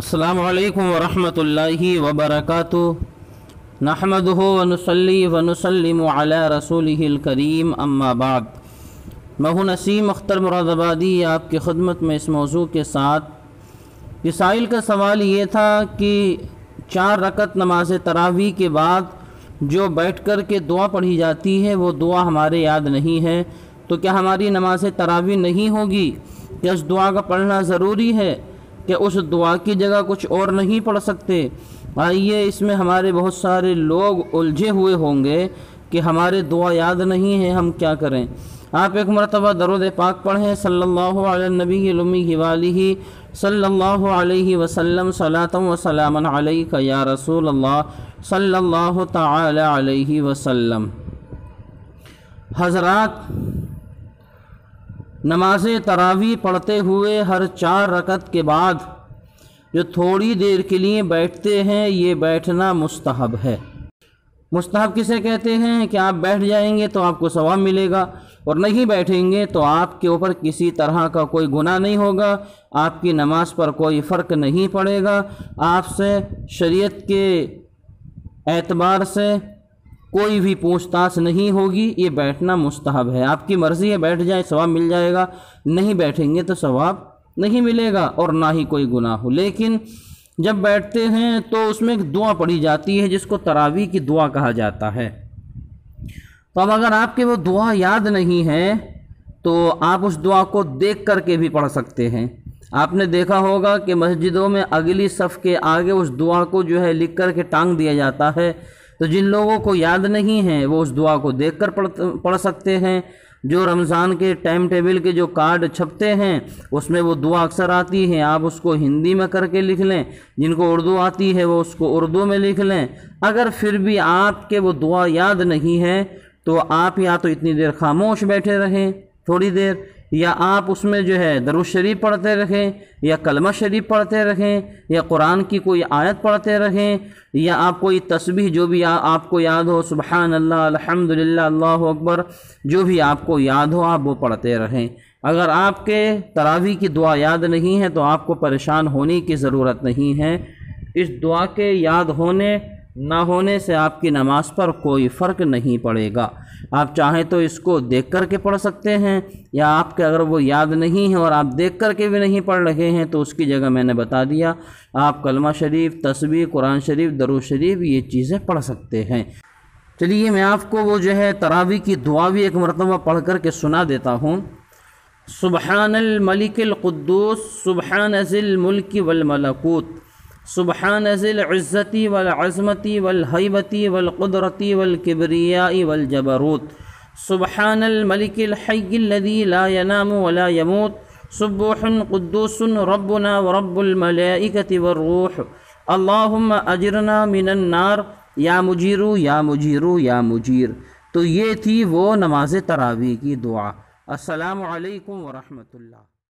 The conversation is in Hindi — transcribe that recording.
अल्लाम वरहि वबरक नहमद वनसली वनसलम रसूल करीम अम्माबाद मैं हूँ नसीम अख्तर मुरादाबादी आपकी खदमत में इस मौजू के साथ मिसाइल का सवाल ये था कि चार रकत नमाज तरावी के बाद जो बैठ कर के दुआ पढ़ी जाती है वो दुआ हमारे याद नहीं है तो क्या हमारी नमाज तरावी नहीं होगी क्या उस दुआ का पढ़ना ज़रूरी है कि उस दुआ की जगह कुछ और नहीं पढ़ सकते आइए इसमें हमारे बहुत सारे लोग उलझे हुए होंगे कि हमारे दुआ याद नहीं है हम क्या करें आप एक मरतबा दरुद पाक पढ़ें सल्लल्लाहु अलैहि नबी वाली सल्लल्लाहु अलैहि वसल्लम सलातम व अलैका या रसूल अल्लाह सल्लल्लाहु ताला अलैहि वसल्लम हजरत नमाज तरावी पढ़ते हुए हर चार रकत के बाद जो थोड़ी देर के लिए बैठते हैं ये बैठना मुस्तहब है मुस्तहब किसे कहते हैं कि आप बैठ जाएंगे तो आपको सवाब मिलेगा और नहीं बैठेंगे तो आपके ऊपर किसी तरह का कोई गुनाह नहीं होगा आपकी नमाज पर कोई फ़र्क नहीं पड़ेगा आपसे शरीयत के एतबार से कोई भी पूछताछ नहीं होगी ये बैठना मुस्तहब है आपकी मर्ज़ी है बैठ जाए सवाब मिल जाएगा नहीं बैठेंगे तो सवाब नहीं मिलेगा और ना ही कोई गुनाह हो लेकिन जब बैठते हैं तो उसमें एक दुआ पढ़ी जाती है जिसको तरावी की दुआ कहा जाता है तो अब अगर आपके वो दुआ याद नहीं है तो आप उस दुआ को देख करके भी पढ़ सकते हैं आपने देखा होगा कि मस्जिदों में अगली सफ़ के आगे उस दुआ को जो है लिख कर के टांग दिया जाता है तो जिन लोगों को याद नहीं है वो उस दुआ को देख कर पढ़ पढ़ सकते हैं जो रमज़ान के टाइम टेबल के जो कार्ड छपते हैं उसमें वो दुआ अक्सर आती है आप उसको हिंदी में करके लिख लें जिनको उर्दू आती है वो उसको उर्दू में लिख लें अगर फिर भी आपके वो दुआ याद नहीं है तो आप या तो इतनी देर खामोश बैठे रहें थोड़ी देर या आप उसमें जो है दरुज शरीफ पढ़ते रहें या कलमा शरीफ पढ़ते रहें या कुरान की कोई आयत पढ़ते रहें या आप कोई तस्बीह जो भी आ, आपको याद हो सुबहान अल्लाह अल्हम्दुलिल्लाह अल्लाह अकबर जो भी आपको याद हो आप वो पढ़ते रहें अगर आपके तरावी की दुआ याद नहीं है तो आपको परेशान होने की ज़रूरत नहीं है इस दुआ के याद होने ना होने से आपकी नमाज पर कोई फ़र्क नहीं पड़ेगा आप चाहें तो इसको देख कर के पढ़ सकते हैं या आपके अगर वो याद नहीं है और आप देख कर के भी नहीं पढ़ रहे हैं तो उसकी जगह मैंने बता दिया आप कलमा शरीफ तस्वीर कुरान शरीफ दरुज शरीफ ये चीज़ें पढ़ सकते हैं चलिए मैं आपको वो जो है तरावी की दुआ भी एक मरतबा पढ़ कर के सुना देता हूँ सुबहानमलिकद्दूस सुबहान अज़िल मुल्क वलमलकूत सुबह वल कुदरती वल किबरियाई वल वलजबरूत सुबहान मलिकलहदी ला यनाम वला यमूत सुबुह कुद्दूस रब्बना व रब्बुलमलाइकति रूह अल्लाहुम्मा अजरना मिनन नार या मुजीरु या मुजीरु या मुजीर तो ये थी वो नमाज तरावी की दुआ असलकम रहमतुल्लाह